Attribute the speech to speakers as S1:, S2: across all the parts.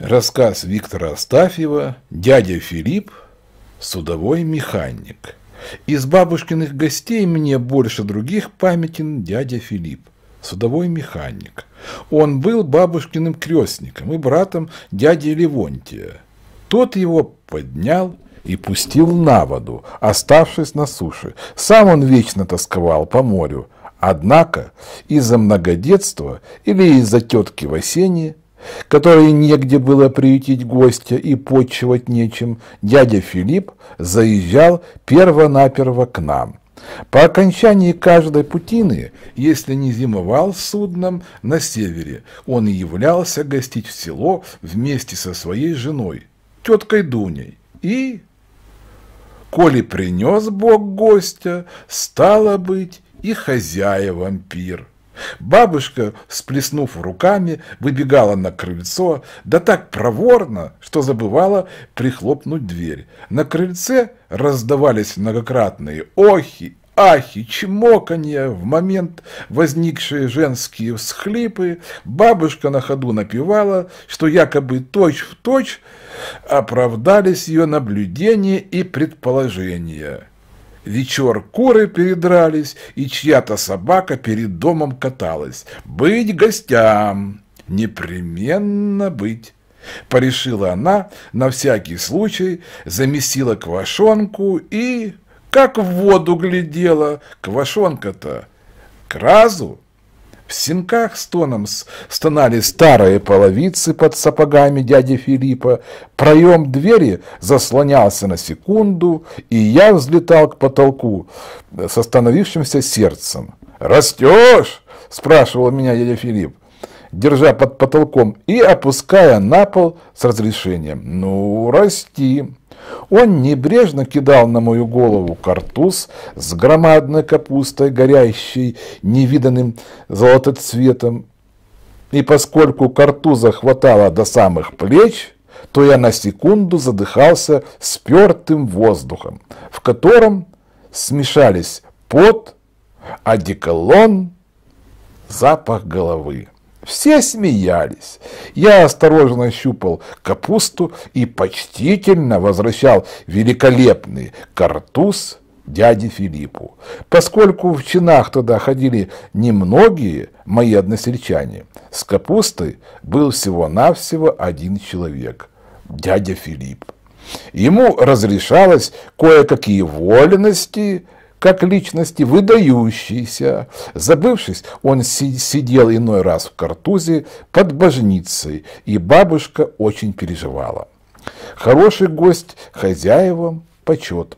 S1: Рассказ Виктора Астафьева «Дядя Филипп. Судовой механик». Из бабушкиных гостей мне больше других памятен дядя Филипп, судовой механик. Он был бабушкиным крестником и братом дяди Левонтия. Тот его поднял и пустил на воду, оставшись на суше. Сам он вечно тосковал по морю. Однако из-за многодетства или из-за тетки в осенне которой негде было приютить гостя и почивать нечем, дядя Филипп заезжал перво-наперво к нам. По окончании каждой путины, если не зимовал судном на севере, он являлся гостить в село вместе со своей женой, теткой Дуней, и... Коли принес Бог гостя, стало быть и хозяевам пир. Бабушка, сплеснув руками, выбегала на крыльцо, да так проворно, что забывала прихлопнуть дверь. На крыльце раздавались многократные охи, ахи, чмоканья, в момент возникшие женские всхлипы, бабушка на ходу напевала, что якобы точь-в-точь точь оправдались ее наблюдения и предположения. Вечер куры передрались, и чья-то собака перед домом каталась. «Быть гостям! Непременно быть!» Порешила она, на всякий случай, замесила квашонку и... Как в воду глядела! Квашонка-то кразу. разу в синках с тоном стонали старые половицы под сапогами дяди Филиппа, проем двери заслонялся на секунду, и я взлетал к потолку с остановившимся сердцем. «Растешь?» – спрашивал меня дядя Филипп держа под потолком и опуская на пол с разрешением. «Ну, расти!» Он небрежно кидал на мою голову картуз с громадной капустой, горящей невиданным золотоцветом. И поскольку картуза хватало до самых плеч, то я на секунду задыхался спертым воздухом, в котором смешались пот, одеколон, запах головы. Все смеялись. Я осторожно щупал капусту и почтительно возвращал великолепный картуз дяде Филиппу. Поскольку в чинах туда ходили немногие мои односельчане, с капустой был всего-навсего один человек – дядя Филипп. Ему разрешалось кое-какие вольности – как личности выдающейся. Забывшись, он си сидел иной раз в картузе под божницей, и бабушка очень переживала. Хороший гость хозяевам почет.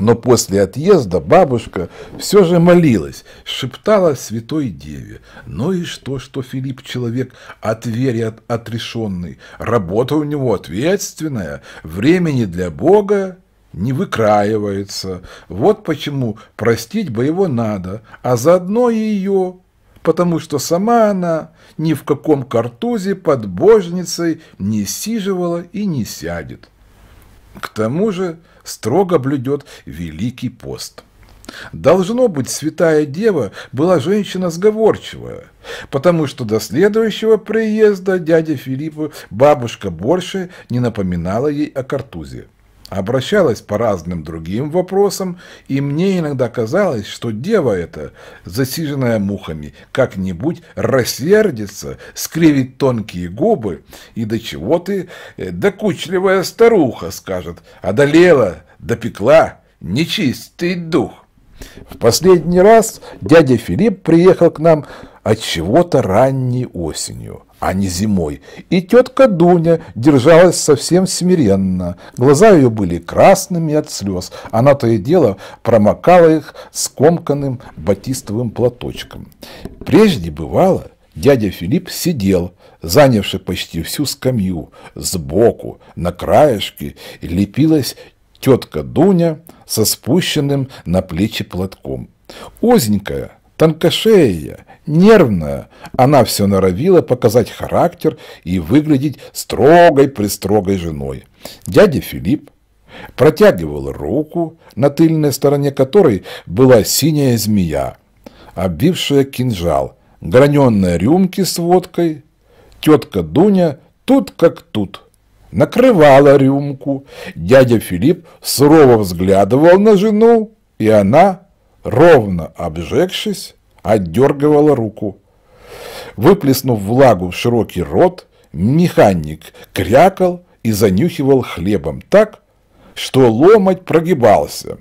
S1: Но после отъезда бабушка все же молилась, шептала святой деве. Ну и что, что Филипп человек от вере отрешенный, работа у него ответственная, времени для Бога не выкраивается. Вот почему простить бы его надо, а заодно и ее, потому что сама она ни в каком картузе под божницей не сиживала и не сядет. К тому же строго блюдет Великий пост. Должно быть, святая дева была женщина сговорчивая, потому что до следующего приезда дяди Филиппа бабушка больше не напоминала ей о картузе обращалась по разным другим вопросам, и мне иногда казалось, что дева эта, засиженная мухами, как-нибудь рассердится, скривит тонкие губы, и до чего ты, э, докучливая старуха, скажет, одолела, допекла, нечистый дух. В последний раз дядя Филипп приехал к нам от чего-то ранней осенью, а не зимой. И тетка Дуня держалась совсем смиренно. Глаза ее были красными от слез. Она то и дело промокала их скомканным батистовым платочком. Прежде бывало, дядя Филипп сидел, занявший почти всю скамью. Сбоку, на краешке, лепилась тетка Дуня со спущенным на плечи платком. Озенькая, тонкошея, Нервная, она все норовила показать характер и выглядеть строгой-престрогой женой. Дядя Филипп протягивал руку, на тыльной стороне которой была синяя змея, обвившая кинжал, граненые рюмки с водкой. Тетка Дуня тут как тут накрывала рюмку. Дядя Филипп сурово взглядывал на жену, и она, ровно обжегшись, отдергивала руку. Выплеснув влагу в широкий рот, механик крякал и занюхивал хлебом так, что ломоть прогибался.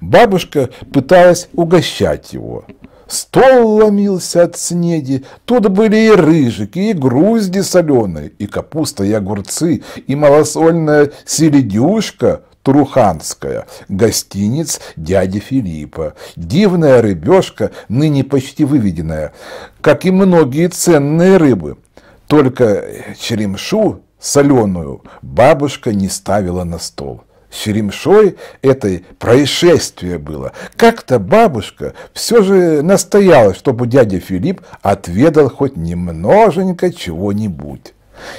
S1: Бабушка пыталась угощать его. Стол ломился от снеди, тут были и рыжики, и грузди соленые, и капуста, и огурцы, и малосольная середюшка – Труханская, гостиниц дяди Филиппа. Дивная рыбешка, ныне почти выведенная, как и многие ценные рыбы. Только черемшу соленую бабушка не ставила на стол. С черемшой это происшествие было. Как-то бабушка все же настояла, чтобы дядя Филипп отведал хоть немноженько чего-нибудь.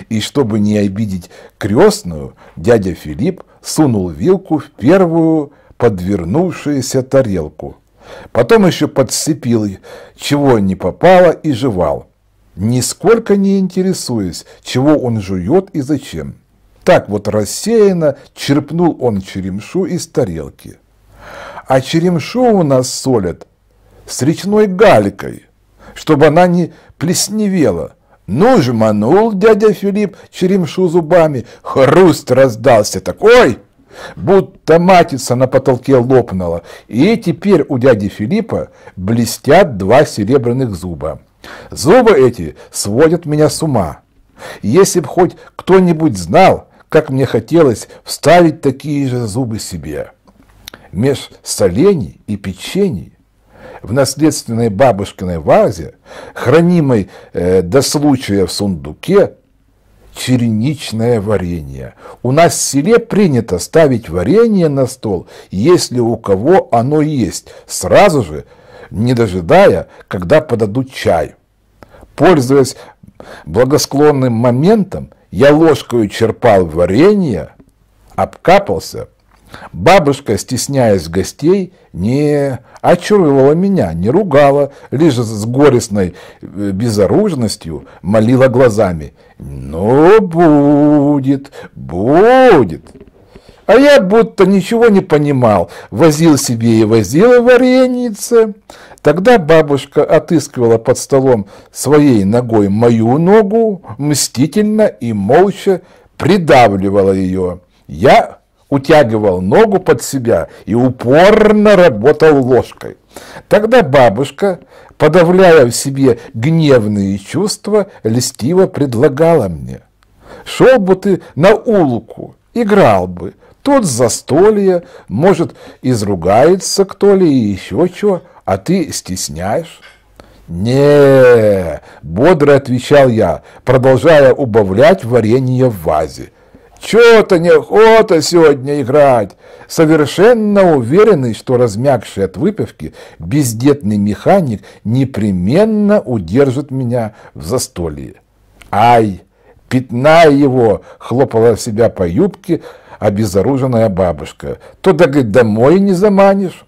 S1: И чтобы не обидеть крестную, дядя Филипп сунул вилку в первую подвернувшуюся тарелку. Потом еще подцепил, чего не попало, и жевал, нисколько не интересуясь, чего он жует и зачем. Так вот рассеянно черпнул он черемшу из тарелки. А черемшу у нас солят с речной галькой, чтобы она не плесневела – ну, жманул дядя Филипп черемшу зубами, хруст раздался такой, будто матица на потолке лопнула, и теперь у дяди Филиппа блестят два серебряных зуба. Зубы эти сводят меня с ума. Если б хоть кто-нибудь знал, как мне хотелось вставить такие же зубы себе. Меж солений и печений в наследственной бабушкиной вазе, хранимой э, до случая в сундуке, черничное варенье. У нас в селе принято ставить варенье на стол, если у кого оно есть, сразу же, не дожидая, когда подадут чай. Пользуясь благосклонным моментом, я ложкою черпал варенье, обкапался – Бабушка, стесняясь гостей, не очаровывала меня, не ругала, лишь с горестной э, безоружностью молила глазами. «Ну, будет, будет!» А я будто ничего не понимал, возил себе и возил варенице. Тогда бабушка отыскивала под столом своей ногой мою ногу, мстительно и молча придавливала ее. Я утягивал ногу под себя и упорно работал ложкой. Тогда бабушка, подавляя в себе гневные чувства, льстиво предлагала мне. «Шел бы ты на улку, играл бы, тот застолье, может, изругается кто ли и еще чего, а ты стесняешь». «Не!» – бодро отвечал я, продолжая убавлять варенье в вазе – чего-то неохота сегодня играть. Совершенно уверенный, что размягший от выпивки бездетный механик непременно удержит меня в застолье. Ай! Пятная его хлопала себя по юбке обезоруженная бабушка. То да говорит, домой не заманишь.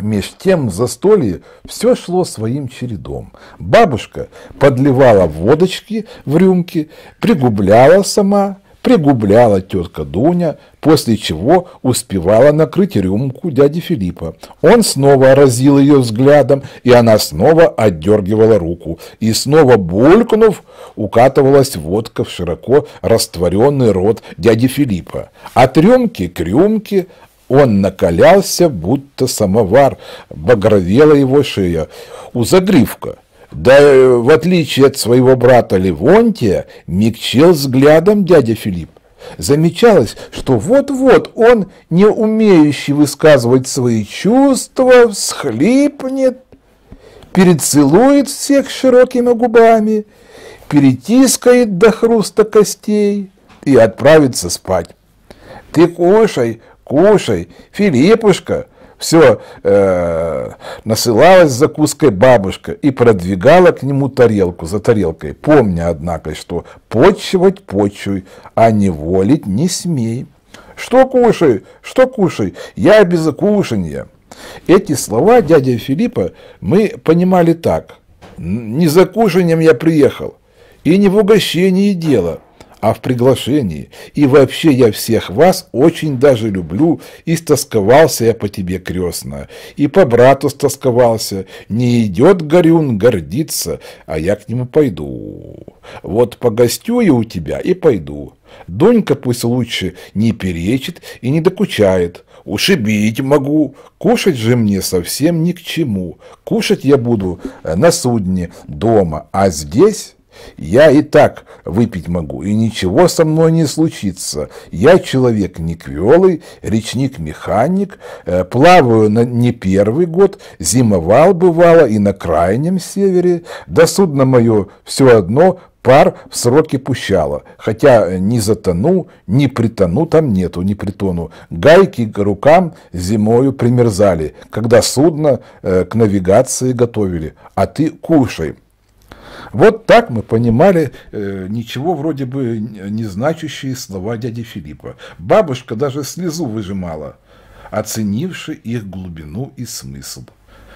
S1: Меж тем в застолье все шло своим чередом. Бабушка подливала водочки в рюмки, пригубляла сама, пригубляла тетка Дуня, после чего успевала накрыть рюмку дяди Филиппа. Он снова разил ее взглядом, и она снова отдергивала руку. И снова булькнув, укатывалась водка в широко растворенный рот дяди Филиппа. От рюмки к рюмке он накалялся, будто самовар, багровела его шея. У загривка да, э, в отличие от своего брата Левонтия, мягчел взглядом дядя Филипп. Замечалось, что вот-вот он, не умеющий высказывать свои чувства, всхлипнет, перецелует всех широкими губами, перетискает до хруста костей и отправится спать. «Ты кушай, кушай, Филиппушка!» Все, э, насылалась закуской бабушка и продвигала к нему тарелку за тарелкой, помня, однако, что почивать почуй, а не волить не смей. Что кушай, что кушай, я без окушанья. Эти слова дяди Филиппа мы понимали так. Не за кушанием я приехал, и не в угощении дело – а в приглашении. И вообще я всех вас очень даже люблю, и стосковался я по тебе, крестно, и по брату стосковался. Не идет горюн гордиться, а я к нему пойду. Вот погостю я у тебя и пойду. Донька пусть лучше не перечит и не докучает. Ушибить могу, кушать же мне совсем ни к чему. Кушать я буду на судне дома, а здесь... Я и так выпить могу, и ничего со мной не случится. Я человек не квелый, речник-механик, э, плаваю на не первый год, зимовал бывало и на крайнем севере, да судно мое все одно пар в сроки пущало, хотя э, не затону, не притону там нету, не притону. Гайки к рукам зимою примерзали, когда судно э, к навигации готовили, а ты кушай. Вот так мы понимали э, ничего вроде бы не значащие слова дяди Филиппа. Бабушка даже слезу выжимала, оценивши их глубину и смысл.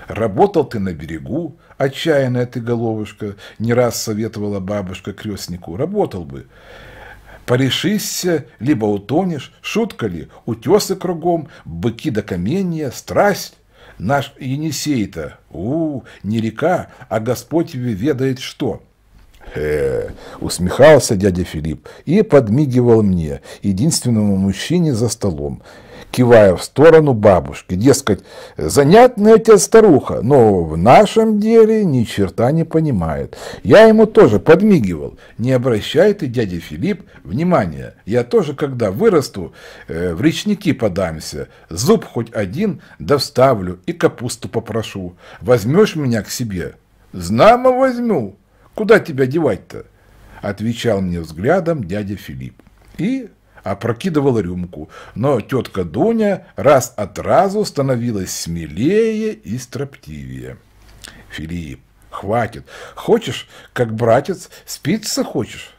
S1: Работал ты на берегу, отчаянная ты головушка, не раз советовала бабушка крестнику, работал бы. Порешишься, либо утонешь, шутка ли, утесы кругом, быки до каменья, страсть, Наш Енисей-то, у, не река, а Господь ведает что». -э, усмехался дядя Филипп и подмигивал мне, единственному мужчине за столом кивая в сторону бабушки. Дескать, занятная тебя старуха, но в нашем деле ни черта не понимает. Я ему тоже подмигивал. Не обращай ты, дядя Филипп, внимания. Я тоже, когда вырасту, э, в речники подамся. Зуб хоть один да вставлю и капусту попрошу. Возьмешь меня к себе? Знамо возьму. Куда тебя девать-то? Отвечал мне взглядом дядя Филипп. И опрокидывал рюмку, но тетка Дуня раз от разу становилась смелее и строптивее. Филипп, хватит. Хочешь, как братец, спиться хочешь?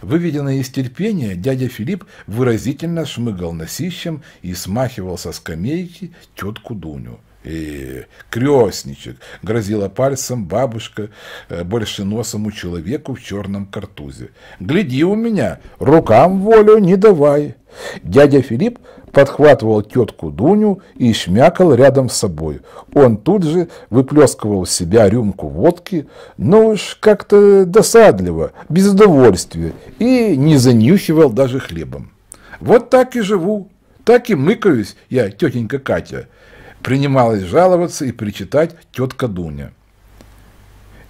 S1: Выведенный из терпения, дядя Филипп выразительно шмыгал носищем и смахивал со скамейки тетку Дуню. И крестничек, грозила пальцем бабушка э, большеносому человеку в черном картузе. Гляди у меня, рукам волю не давай. Дядя Филипп подхватывал тетку Дуню и шмякал рядом с собой. Он тут же выплескивал в себя рюмку водки, но ну уж как-то досадливо, без удовольствия, и не занюхивал даже хлебом. Вот так и живу, так и мыкаюсь я, тетенька Катя принималась жаловаться и причитать тетка Дуня.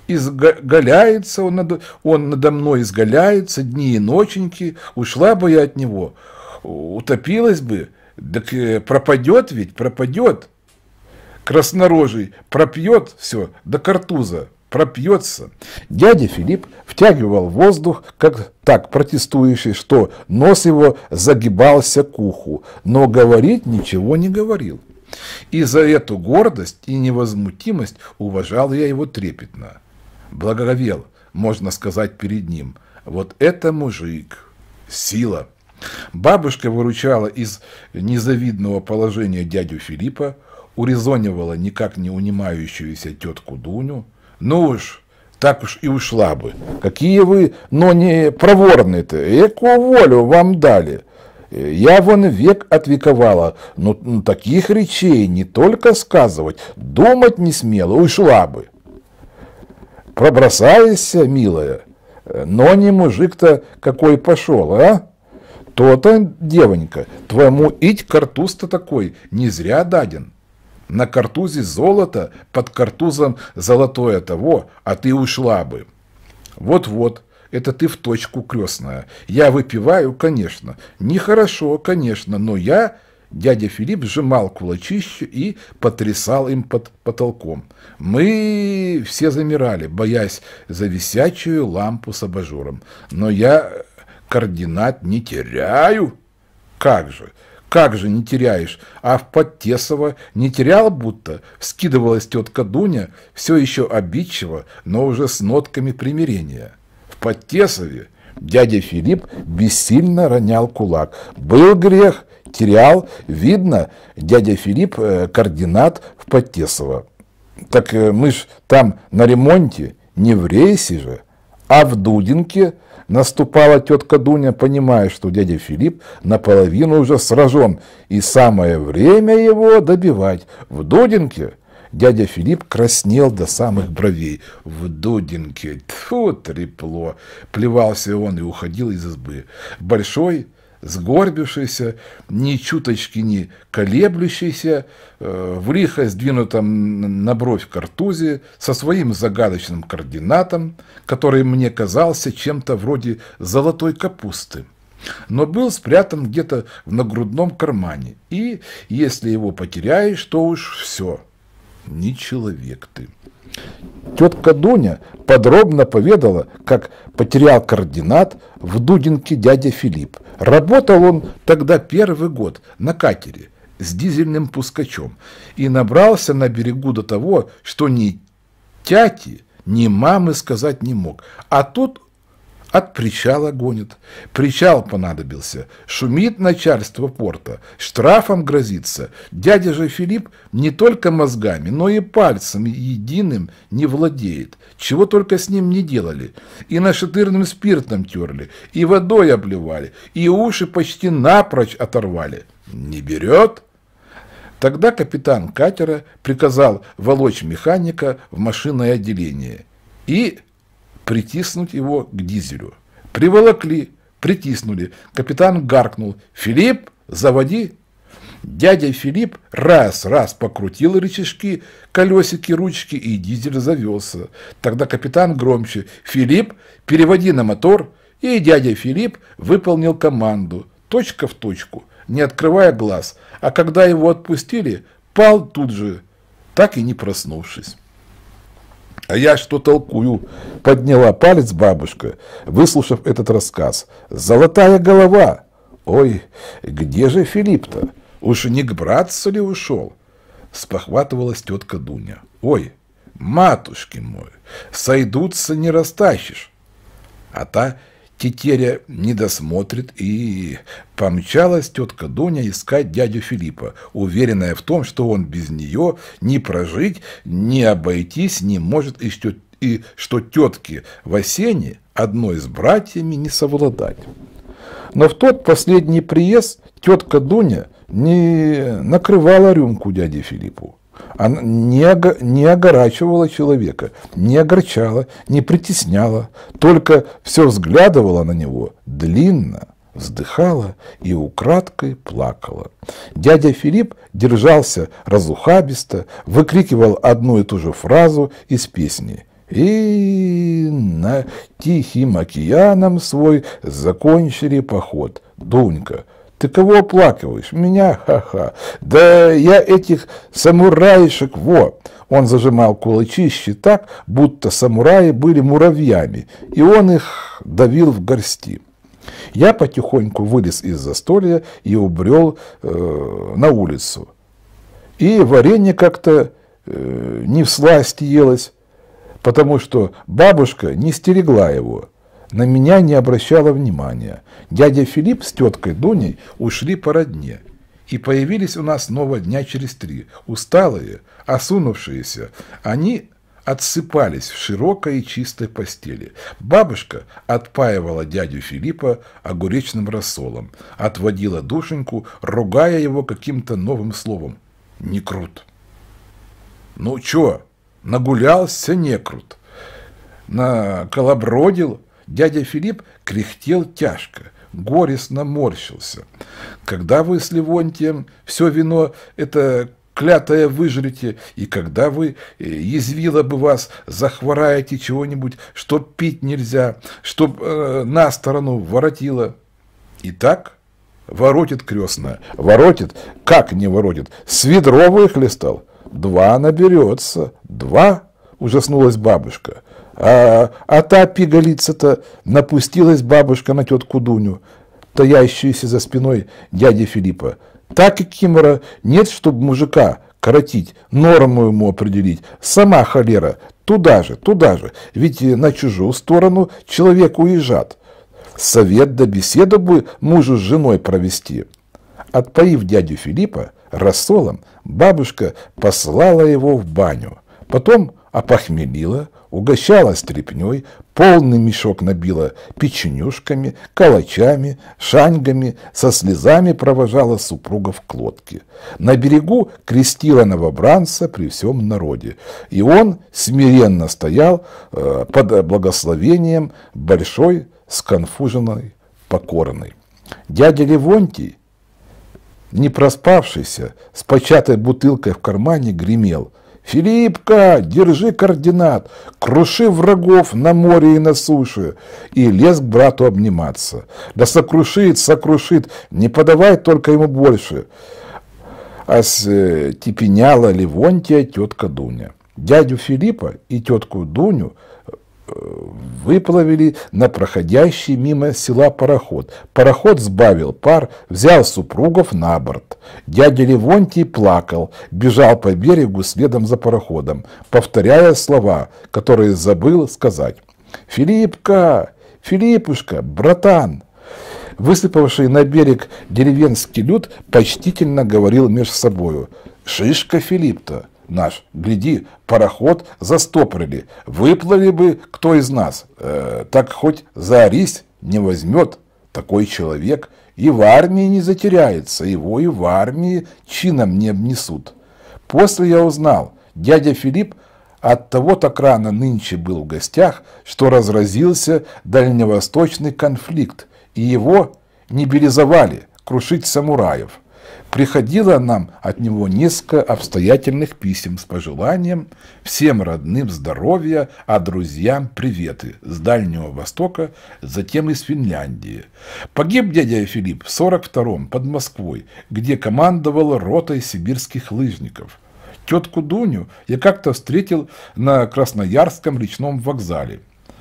S1: Изгаляется он, над, он надо мной, изгаляется дни и ноченьки, ушла бы я от него, утопилась бы, так э, пропадет ведь, пропадет. Краснорожий пропьет все до картуза, пропьется. Дядя Филипп втягивал воздух, как так протестующий, что нос его загибался к уху, но говорить ничего не говорил. И за эту гордость и невозмутимость уважал я его трепетно. Благоговел, можно сказать, перед ним. Вот это мужик. Сила. Бабушка выручала из незавидного положения дядю Филиппа, урезонивала никак не унимающуюся тетку Дуню. Ну уж, так уж и ушла бы. Какие вы, но не проворные-то, эко волю вам дали. Я вон век отвековала, но ну, таких речей не только сказывать, думать не смела, ушла бы. Пробросаешься, милая, но не мужик-то какой пошел, а? То-то, девонька, твоему ить картуз-то такой не зря даден. На картузе золото, под картузом золотое того, а ты ушла бы. Вот-вот, это ты в точку крестная. Я выпиваю, конечно. Нехорошо, конечно, но я... Дядя Филипп сжимал кулачище и потрясал им под потолком. Мы все замирали, боясь за висячую лампу с абажуром. Но я координат не теряю. Как же? Как же не теряешь? А в Подтесово не терял будто. Скидывалась тетка Дуня, все еще обидчиво, но уже с нотками примирения в Подтесове дядя Филипп бессильно ронял кулак. Был грех, терял, видно, дядя Филипп э, координат в Подтесово. Так э, мы ж там на ремонте, не в рейсе же, а в Дудинке наступала тетка Дуня, понимая, что дядя Филипп наполовину уже сражен, и самое время его добивать в Дудинке – Дядя Филипп краснел до самых бровей. В дудинке, тьфу, трепло. Плевался он и уходил из избы. Большой, сгорбившийся, ни чуточки не колеблющийся, э, в лихо сдвинутом на бровь картузе, со своим загадочным координатом, который мне казался чем-то вроде золотой капусты но был спрятан где-то в нагрудном кармане, и если его потеряешь, то уж все, не человек ты. Тетка Дуня подробно поведала, как потерял координат в Дудинке дядя Филипп. Работал он тогда первый год на катере с дизельным пускачом и набрался на берегу до того, что ни тяти, ни мамы сказать не мог. А тут от причала гонит. Причал понадобился. Шумит начальство порта. Штрафом грозится. Дядя же Филипп не только мозгами, но и пальцем единым не владеет. Чего только с ним не делали. И нашатырным спиртом терли, и водой обливали, и уши почти напрочь оторвали. Не берет? Тогда капитан катера приказал волочь механика в машинное отделение. И притиснуть его к дизелю. Приволокли, притиснули. Капитан гаркнул. «Филипп, заводи!» Дядя Филипп раз-раз покрутил рычажки, колесики, ручки, и дизель завелся. Тогда капитан громче «Филипп, переводи на мотор!» И дядя Филипп выполнил команду, точка в точку, не открывая глаз, а когда его отпустили, пал тут же, так и не проснувшись. А я что толкую? Подняла палец бабушка, выслушав этот рассказ. Золотая голова! Ой, где же Филипп-то? Уж не к братцу ли ушел? Спохватывалась тетка Дуня. Ой, матушки мой, сойдутся не растащишь. А та Тетеря не досмотрит, и помчалась тетка Дуня искать дядю Филиппа, уверенная в том, что он без нее не прожить, не обойтись не может, и что, и что тетке в осени одной с братьями не совладать. Но в тот последний приезд тетка Дуня не накрывала рюмку дяде Филиппу. Она не, не огорачивала человека, не огорчала, не притесняла, только все взглядывала на него длинно, вздыхала и украдкой плакала. Дядя Филипп держался разухабисто, выкрикивал одну и ту же фразу из песни и на тихим океаном свой закончили поход. Дунька, ты кого оплакиваешь? Меня? Ха-ха. Да я этих самураишек, во!» Он зажимал кулачище так, будто самураи были муравьями, и он их давил в горсти. Я потихоньку вылез из застолья и убрел э, на улицу. И варенье как-то э, не в сласть елось, потому что бабушка не стерегла его на меня не обращала внимания. Дядя Филипп с теткой Дуней ушли по родне. И появились у нас снова дня через три. Усталые, осунувшиеся, они отсыпались в широкой и чистой постели. Бабушка отпаивала дядю Филиппа огуречным рассолом, отводила душеньку, ругая его каким-то новым словом. Не крут. Ну чё, нагулялся не некрут, наколобродил, Дядя Филипп кряхтел тяжко, горестно морщился. «Когда вы с Левонтием все вино это клятое выжрете, и когда вы, э, язвила бы вас, захвораете чего-нибудь, чтоб пить нельзя, чтоб э, на сторону воротило». И так воротит крестная. Воротит? Как не воротит? С ведро выхлестал. Два наберется. Два? Ужаснулась бабушка. А, а та пигалица-то напустилась бабушка на тетку Дуню, таящуюся за спиной дяди Филиппа. Так и Кимора нет, чтобы мужика коротить, норму ему определить. Сама холера, туда же, туда же. Ведь на чужую сторону человек уезжат. Совет да беседу бы мужу с женой провести. Отпоив дядю Филиппа рассолом, бабушка послала его в баню. Потом опохмелила, угощала стрепней, полный мешок набила печенюшками, калачами, шаньгами, со слезами провожала супруга в клотке. На берегу крестила новобранца при всем народе, и он смиренно стоял э, под благословением большой сконфуженной покорной. Дядя Левонтий, не проспавшийся, с початой бутылкой в кармане, гремел – «Филиппка, держи координат, круши врагов на море и на суше!» И лез к брату обниматься. «Да сокрушит, сокрушит, не подавай только ему больше!» А степеняла э, Левонтия тетка Дуня. Дядю Филиппа и тетку Дуню выплавили на проходящий мимо села пароход. Пароход сбавил пар, взял супругов на борт. Дядя Левонтий плакал, бежал по берегу следом за пароходом, повторяя слова, которые забыл сказать. «Филиппка! Филиппушка! Братан!» Высыпавший на берег деревенский люд почтительно говорил между собою. «Шишка Филипп-то! наш. Гляди, пароход застопорили. Выплыли бы кто из нас. Э, так хоть за рись не возьмет такой человек. И в армии не затеряется. Его и в армии чином не обнесут. После я узнал, дядя Филипп от того так рано нынче был в гостях, что разразился дальневосточный конфликт, и его не березовали крушить самураев приходило нам от него несколько обстоятельных писем с пожеланием всем родным здоровья, а друзьям приветы с Дальнего Востока, затем из Финляндии. Погиб дядя Филипп в 42-м под Москвой, где командовал ротой сибирских лыжников. Тетку Дуню я как-то встретил на Красноярском речном вокзале.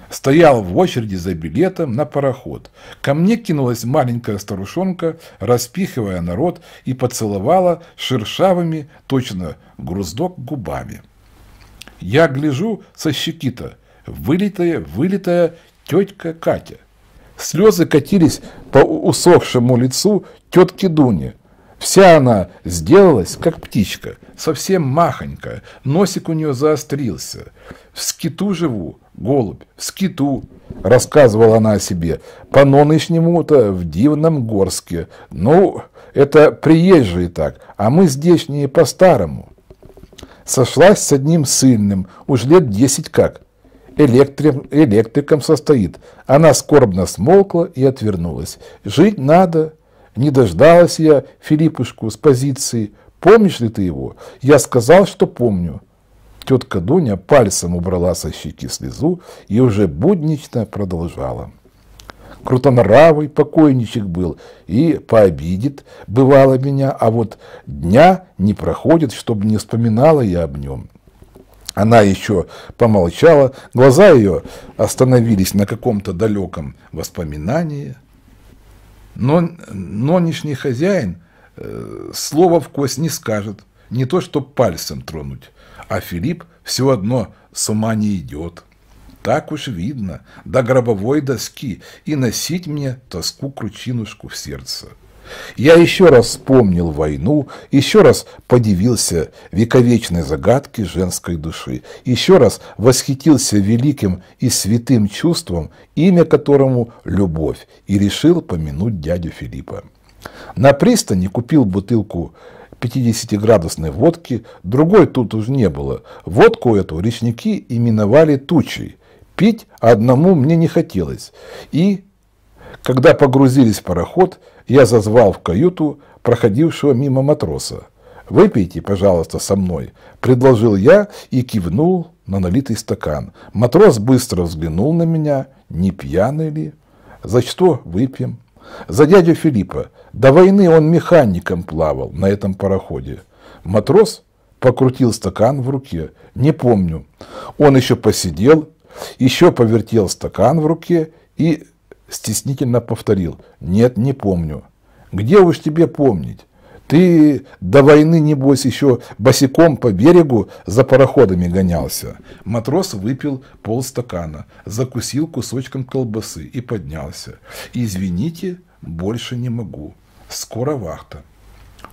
S1: Стоял в очереди за билетом на пароход. Ко мне кинулась маленькая старушонка, распихивая народ, и поцеловала шершавыми, точно груздок, губами. Я гляжу со то, вылитая, вылитая тетка Катя. Слезы катились по усохшему лицу тетки Дуни – Вся она сделалась, как птичка, совсем махонькая, носик у нее заострился. В скиту живу, голубь, в скиту, рассказывала она о себе, по нонышнему-то в дивном горске. Ну, это приезжие так, а мы здешние по-старому. Сошлась с одним сыльным, уж лет десять как. Электрик, электриком состоит. Она скорбно смолкла и отвернулась. Жить надо, не дождалась я Филиппушку с позиции «Помнишь ли ты его?» Я сказал, что помню. Тетка Дуня пальцем убрала со щеки слезу и уже буднично продолжала. Крутонравый покойничек был и пообидит, бывало меня, а вот дня не проходит, чтобы не вспоминала я об нем. Она еще помолчала, глаза ее остановились на каком-то далеком воспоминании – но нынешний хозяин э, слова в кость не скажет, не то что пальцем тронуть. А Филипп все одно с ума не идет. Так уж видно, до гробовой доски, и носить мне тоску-кручинушку в сердце. Я еще раз вспомнил войну, еще раз подивился вековечной загадке женской души, еще раз восхитился великим и святым чувством, имя которому – любовь, и решил помянуть дядю Филиппа. На пристани купил бутылку 50-градусной водки, другой тут уж не было. Водку эту речники именовали тучей. Пить одному мне не хотелось. И, когда погрузились в пароход – я зазвал в каюту проходившего мимо матроса. «Выпейте, пожалуйста, со мной», – предложил я и кивнул на налитый стакан. Матрос быстро взглянул на меня, не пьяный ли. «За что выпьем?» «За дядю Филиппа. До войны он механиком плавал на этом пароходе». Матрос покрутил стакан в руке. «Не помню. Он еще посидел, еще повертел стакан в руке и стеснительно повторил. «Нет, не помню». «Где уж тебе помнить? Ты до войны, небось, еще босиком по берегу за пароходами гонялся». Матрос выпил полстакана, закусил кусочком колбасы и поднялся. «Извините, больше не могу. Скоро вахта».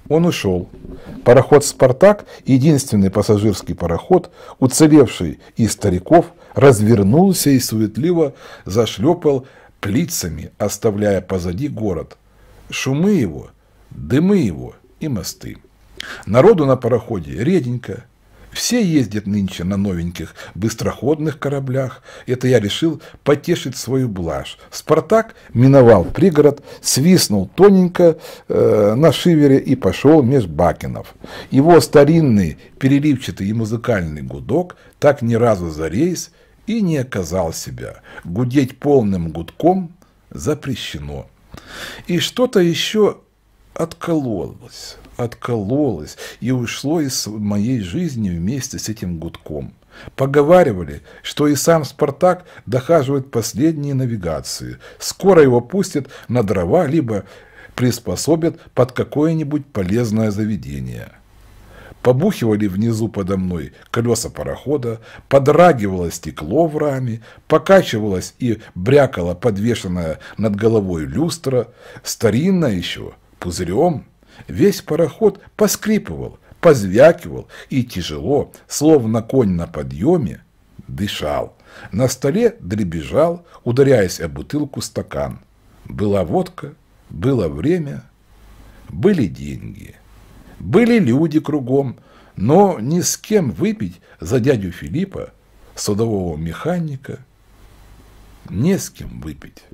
S1: Он ушел. Пароход «Спартак», единственный пассажирский пароход, уцелевший из стариков, развернулся и суетливо зашлепал плицами, оставляя позади город, шумы его, дымы его и мосты. Народу на пароходе реденько. Все ездят нынче на новеньких быстроходных кораблях. Это я решил потешить свою блажь. Спартак миновал пригород, свистнул тоненько э, на шивере и пошел меж бакенов. Его старинный переливчатый и музыкальный гудок так ни разу за рейс – и не оказал себя. Гудеть полным гудком запрещено. И что-то еще откололось, откололось и ушло из моей жизни вместе с этим гудком. Поговаривали, что и сам Спартак дохаживает последние навигации. Скоро его пустят на дрова, либо приспособят под какое-нибудь полезное заведение. Побухивали внизу подо мной колеса парохода, подрагивало стекло в раме, покачивалось и брякало подвешенное над головой люстра, старинная еще, пузырем. Весь пароход поскрипывал, позвякивал и тяжело, словно конь на подъеме, дышал. На столе дребезжал, ударяясь о бутылку стакан. Была водка, было время, были деньги. Были люди кругом, но ни с кем выпить за дядю Филиппа, судового механика, не с кем выпить.